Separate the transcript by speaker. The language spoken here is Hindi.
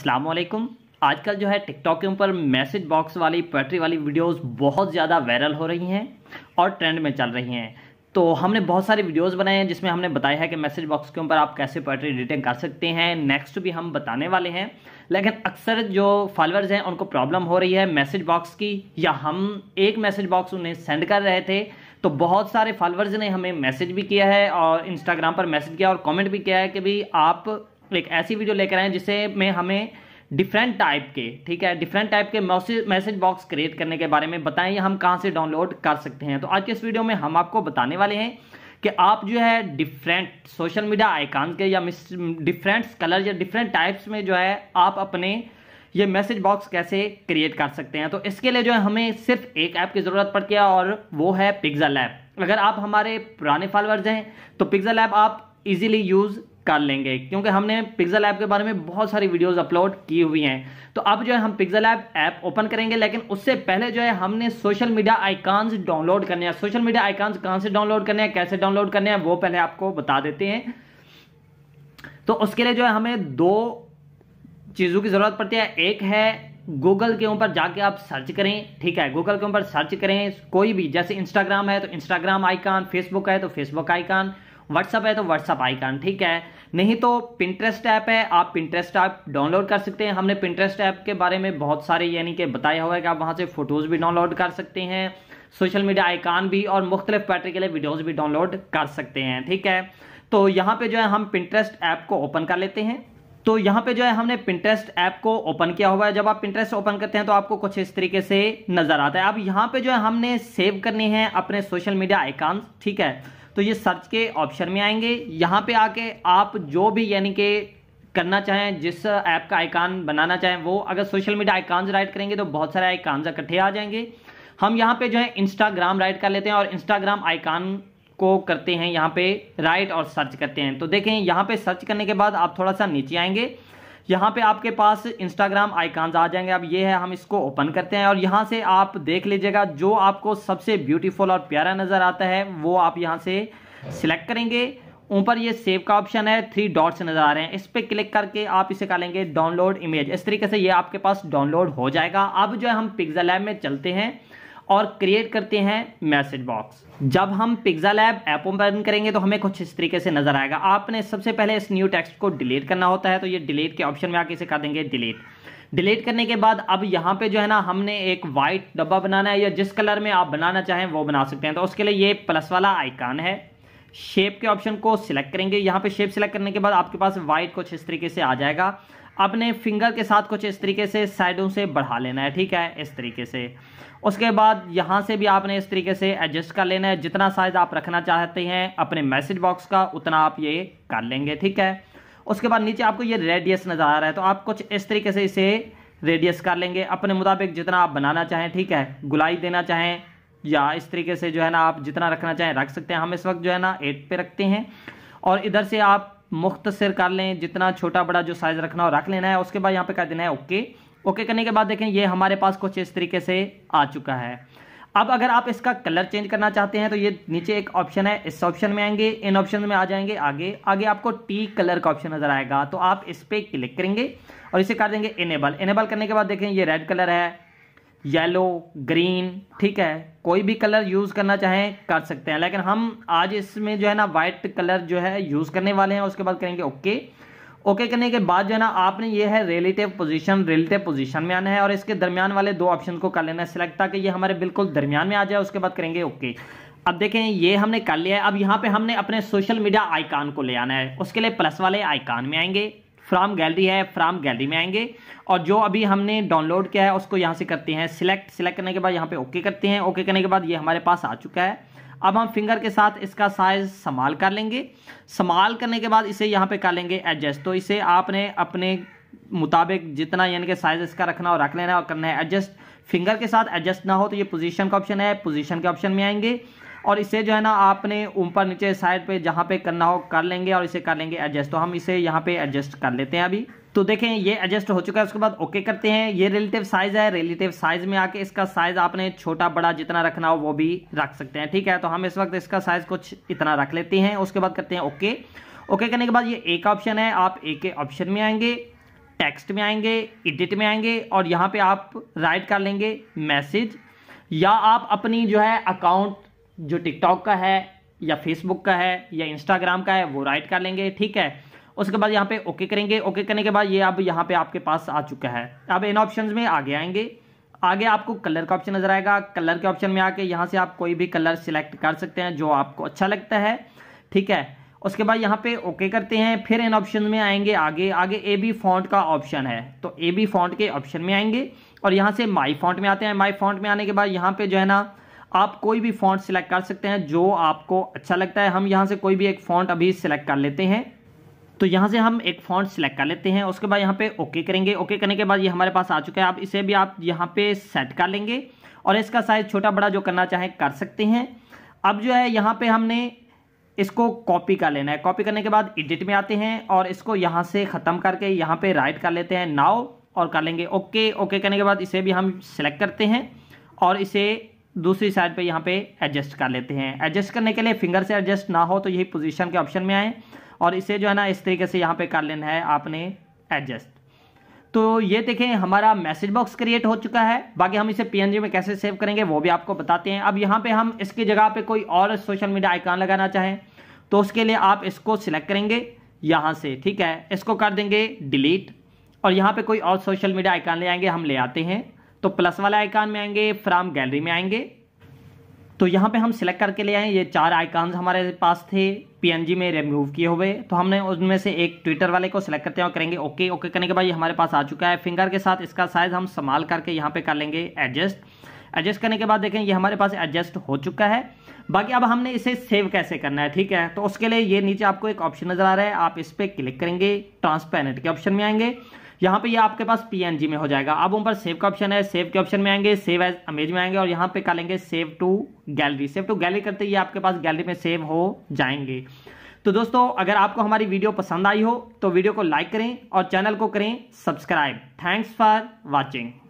Speaker 1: असलम आजकल जो है टिकटॉक के ऊपर मैसेज बॉक्स वाली पोएट्री वाली वीडियोस बहुत ज़्यादा वायरल हो रही हैं और ट्रेंड में चल रही हैं तो हमने बहुत सारे वीडियोस बनाए हैं जिसमें हमने बताया है कि मैसेज बॉक्स के ऊपर आप कैसे पोएट्री रिटेन कर सकते हैं नेक्स्ट भी हम बताने वाले हैं लेकिन अक्सर जो फॉलोअर्स हैं उनको प्रॉब्लम हो रही है मैसेज बॉक्स की या हम एक मैसेज बॉक्स उन्हें सेंड कर रहे थे तो बहुत सारे फॉलोअर्स ने हमें मैसेज भी किया है और इंस्टाग्राम पर मैसेज किया और कॉमेंट भी किया है कि भाई आप एक ऐसी वीडियो लेकर आए जिससे में हमें डिफरेंट टाइप के ठीक है डिफरेंट टाइप के मैसेज बॉक्स क्रिएट करने के बारे में बताएं हम कहाँ से डाउनलोड कर सकते हैं तो आज के इस वीडियो में हम आपको बताने वाले हैं कि आप जो है डिफरेंट सोशल मीडिया आइकान के या डिफरेंट कलर या डिफरेंट टाइप्स में जो है आप अपने ये मैसेज बॉक्स कैसे क्रिएट कर सकते हैं तो इसके लिए जो है हमें सिर्फ एक ऐप की ज़रूरत पड़ती है और वो है पिग्जल ऐप अगर आप हमारे पुराने फॉलोअर्स हैं तो पिग्जल ऐप आप इजीली यूज़ कर लेंगे क्योंकि हमने पिक्जल ऐप के बारे में बहुत सारी वीडियोस अपलोड की हुई हैं तो अब जो है हम पिक्जल ऐप ऐप ओपन करेंगे लेकिन उससे पहले जो है हमने सोशल मीडिया आइकॉन्स डाउनलोड करने हैं सोशल मीडिया आइकॉन्स कहाँ से डाउनलोड करने हैं कैसे डाउनलोड करने हैं वो पहले आपको बता देते हैं तो उसके लिए जो है हमें दो चीज़ों की ज़रूरत पड़ती है एक है गूगल के ऊपर जाके आप सर्च करें ठीक है गूगल के ऊपर सर्च करें कोई भी जैसे इंस्टाग्राम है तो इंस्टाग्राम आइकान फेसबुक है तो फेसबुक आइकान व्हाट्सअप है तो व्हाट्सअप आइकन ठीक है नहीं तो पिंटरेस्ट ऐप है आप पिंटरेस्ट ऐप डाउनलोड कर सकते हैं हमने पिंटरेस्ट ऐप के बारे में बहुत सारे यानी कि बताया हुआ है कि आप वहाँ से फ़ोटोज़ भी डाउनलोड कर सकते हैं सोशल मीडिया आइकान भी और मुख्तलिफ पैटर्न के लिए वीडियोज़ भी डाउनलोड कर सकते हैं ठीक है तो यहाँ पे जो है हम पिंटरेस्ट ऐप को ओपन कर लेते हैं तो यहाँ पे जो है हमने पिंटरेस्ट ऐप को ओपन किया हुआ है जब आप पिंटरेस्ट ओपन करते हैं तो आपको कुछ इस तरीके से नजर आता है अब यहाँ पे जो है हमने सेव करने हैं अपने सोशल मीडिया आइकॉन्स ठीक है तो ये सर्च के ऑप्शन में आएंगे यहाँ पे आके आप जो भी यानी कि करना चाहें जिस ऐप का आइकान बनाना चाहें वो अगर सोशल मीडिया आइकान राइट करेंगे तो बहुत सारे आइकॉन्स इकट्ठे आ जाएंगे हम यहाँ पे जो है इंस्टाग्राम राइट कर लेते हैं और इंस्टाग्राम आइकान को करते हैं यहाँ पे राइट और सर्च करते हैं तो देखें यहाँ पे सर्च करने के बाद आप थोड़ा सा नीचे आएंगे यहाँ पे आपके पास इंस्टाग्राम आइकॉन्स आ जाएंगे अब ये है हम इसको ओपन करते हैं और यहाँ से आप देख लीजिएगा जो आपको सबसे ब्यूटीफुल और प्यारा नज़र आता है वो आप यहाँ से सिलेक्ट करेंगे ऊपर ये सेव का ऑप्शन है थ्री डॉट्स नज़र आ रहे हैं इस पर क्लिक करके आप इसे लेंगे डाउनलोड इमेज इस तरीके से ये आपके पास डाउनलोड हो जाएगा अब जो है हम पिक्जा लैब में चलते हैं और क्रिएट करते हैं मैसेज बॉक्स जब हम पिज्जा लैब ऐप ओपन करेंगे तो हमें कुछ इस तरीके से नजर आएगा आपने सबसे पहले इस न्यू टेक्स्ट को डिलीट करना होता है तो ये डिलीट के ऑप्शन में आके इसे कर देंगे डिलीट डिलीट करने के बाद अब यहाँ पे जो है ना हमने एक वाइट डब्बा बनाना है या जिस कलर में आप बनाना चाहें वो बना सकते हैं तो उसके लिए ये प्लस वाला आइकान है शेप के ऑप्शन को सिलेक्ट करेंगे यहाँ पे शेप सिलेक्ट करने के बाद आपके पास वाइट कुछ इस तरीके से आ जाएगा अपने फिंगर के साथ कुछ इस तरीके से साइडों से बढ़ा लेना है ठीक है इस तरीके से उसके बाद यहाँ से भी आपने इस तरीके से एडजस्ट कर लेना है जितना साइज आप रखना चाहते हैं अपने मैसेज बॉक्स का उतना आप ये कर लेंगे ठीक है उसके बाद नीचे आपको ये रेडियस नज़र आ रहा है तो आप कुछ इस तरीके से इसे रेडियस कर लेंगे अपने मुताबिक जितना आप बनाना चाहें ठीक है गुलाई देना चाहें या इस तरीके से जो है ना आप जितना रखना चाहें रख सकते हैं हम इस वक्त जो है ना एट पे रखते हैं और इधर से आप मुख्तर कर लें जितना छोटा बड़ा जो साइज़ रखना हो रख लेना है उसके बाद यहाँ पे कर देना है ओके ओके करने के बाद देखें ये हमारे पास कुछ इस तरीके से आ चुका है अब अगर आप इसका कलर चेंज करना चाहते हैं तो ये नीचे एक ऑप्शन है इस ऑप्शन में आएंगे इन ऑप्शन में आ जाएंगे आगे आगे आपको टी कलर का ऑप्शन नजर आएगा तो आप इस पर क्लिक करेंगे और इसे कर देंगे इनेबल इनेबल करने के बाद देखें ये रेड कलर है येलो ग्रीन ठीक है कोई भी कलर यूज़ करना चाहें कर सकते हैं लेकिन हम आज इसमें जो है ना वाइट कलर जो है यूज़ करने वाले हैं उसके बाद करेंगे ओके ओके करने के बाद जो है ना आपने ये है रिलेटिव पोजीशन रिलेटिव पोजीशन में आना है और इसके दरमियान वाले दो ऑप्शन को कर लेना है सिलेक्ट ताकि ये हमारे बिल्कुल दरमियान में आ जाए उसके बाद करेंगे ओके अब देखें ये हमने कर लिया है अब यहाँ पे हमने अपने सोशल मीडिया आइकान को ले आना है उसके लिए प्लस वाले आइकान में आएंगे फ्राम गैलरी है फ्राम गैलरी में आएंगे और जो अभी हमने डाउनलोड किया है उसको यहाँ से करते हैं सिलेक्ट सिलेक्ट करने के बाद यहाँ पे ओके करते हैं ओके करने के बाद ये हमारे पास आ चुका है अब हम फिंगर के साथ इसका साइज संभाल कर लेंगे संभाल करने के बाद इसे यहाँ पे कर लेंगे एडजस्ट तो इसे आपने अपने मुताबिक जितना यानी कि साइज इसका रखना और रख लेना और करना है एडजस्ट फिंगर के साथ एडजस्ट ना हो तो ये पोजीशन का ऑप्शन है पोजीशन के ऑप्शन में आएंगे और इसे जो है ना आपने ऊपर नीचे साइड पे जहाँ पे करना हो कर लेंगे और इसे कर लेंगे एडजस्ट तो हम इसे यहाँ पे एडजस्ट कर लेते हैं अभी तो देखें ये एडजस्ट हो चुका है उसके बाद ओके करते हैं ये रिलेटिव साइज है रिलेटिव साइज में आके इसका साइज आपने छोटा बड़ा जितना रखना हो वो भी रख सकते हैं ठीक है तो हम इस वक्त इसका साइज कुछ इतना रख लेते हैं उसके बाद करते हैं ओके ओके करने के बाद ये एक ऑप्शन है आप एक के ऑप्शन में आएंगे टेक्स्ट में आएंगे एडिट में आएंगे और यहाँ पे आप राइट कर लेंगे मैसेज या आप अपनी जो है अकाउंट जो टिकटॉक का है या फेसबुक का है या इंस्टाग्राम का है वो राइट कर लेंगे ठीक है उसके बाद यहाँ पे ओके करेंगे ओके करने के बाद ये अब यहाँ पे आपके पास आ चुका है अब इन ऑप्शन में आगे आएंगे आगे आपको कलर का ऑप्शन नजर आएगा कलर के ऑप्शन में आके यहाँ से आप कोई भी कलर सिलेक्ट कर सकते हैं जो आपको अच्छा लगता है ठीक है उसके बाद यहाँ पे ओके करते हैं फिर इन ऑप्शन में आएंगे आगे आगे ए बी फॉन्ट का ऑप्शन है तो ए बी फॉन्ट के ऑप्शन में आएंगे और यहाँ से माई फॉन्ट में आते हैं माई फॉन्ट में आने के बाद यहाँ पे जो है ना आप कोई भी फॉन्ट सिलेक्ट कर सकते हैं जो आपको अच्छा लगता है हम यहाँ से कोई भी एक फॉन्ट अभी सिलेक्ट कर लेते हैं तो यहाँ से हम एक फॉन्ट सिलेक्ट कर लेते हैं उसके बाद यहाँ पे ओके करेंगे ओके करने के बाद ये हमारे पास आ चुका है आप इसे भी आप यहाँ पे सेट कर लेंगे और इसका साइज छोटा बड़ा जो करना चाहें कर सकते हैं अब जो है यहाँ पे हमने इसको कॉपी कर लेना है कॉपी करने के बाद एडिट में आते हैं और इसको यहाँ से ख़त्म करके यहाँ पर राइट कर लेते हैं नाव और कर लेंगे ओके ओके करने के बाद इसे भी हम सिलेक्ट करते हैं और इसे दूसरी साइड पे यहाँ पे एडजस्ट कर लेते हैं एडजस्ट करने के लिए फिंगर से एडजस्ट ना हो तो यही पोजीशन के ऑप्शन में आए और इसे जो है ना इस तरीके से यहाँ पे कर लेना है आपने एडजस्ट तो ये देखें हमारा मैसेज बॉक्स क्रिएट हो चुका है बाकी हम इसे पीएनजी में कैसे सेव करेंगे वो भी आपको बताते हैं अब यहाँ पर हम इसकी जगह पर कोई और सोशल मीडिया आइकान लगाना चाहें तो उसके लिए आप इसको सिलेक्ट करेंगे यहाँ से ठीक है इसको कर देंगे डिलीट और यहाँ पे कोई और सोशल मीडिया आइकान ले आएंगे हम ले आते हैं तो प्लस वाले आइकान में आएंगे फ्राम गैलरी में आएंगे तो यहाँ पे हम सिलेक्ट करके ले आए ये चार आइकॉन्स हमारे पास थे पीएनजी में रिमूव किए हुए तो हमने उनमें से एक ट्विटर वाले को सिलेक्ट करते हैं और करेंगे ओके ओके करने के बाद ये हमारे पास आ चुका है फिंगर के साथ इसका साइज हम संभाल करके यहाँ पे कर लेंगे एडजस्ट एडजस्ट करने के बाद देखें ये हमारे पास एडजस्ट हो चुका है बाकी अब हमने इसे सेव कैसे करना है ठीक है तो उसके लिए ये नीचे आपको एक ऑप्शन नजर आ रहा है आप इस पर क्लिक करेंगे ट्रांसपेरेंट के ऑप्शन में आएंगे यहाँ पे ये आपके पास पीएनजी में हो जाएगा अब ऊपर सेव का ऑप्शन है सेव के ऑप्शन में आएंगे सेव एज अमेज में आएंगे और यहाँ पे लेंगे save to gallery save to gallery करते ही आपके पास गैलरी में सेव हो जाएंगे तो दोस्तों अगर आपको हमारी वीडियो पसंद आई हो तो वीडियो को लाइक करें और चैनल को करें सब्सक्राइब थैंक्स फॉर वॉचिंग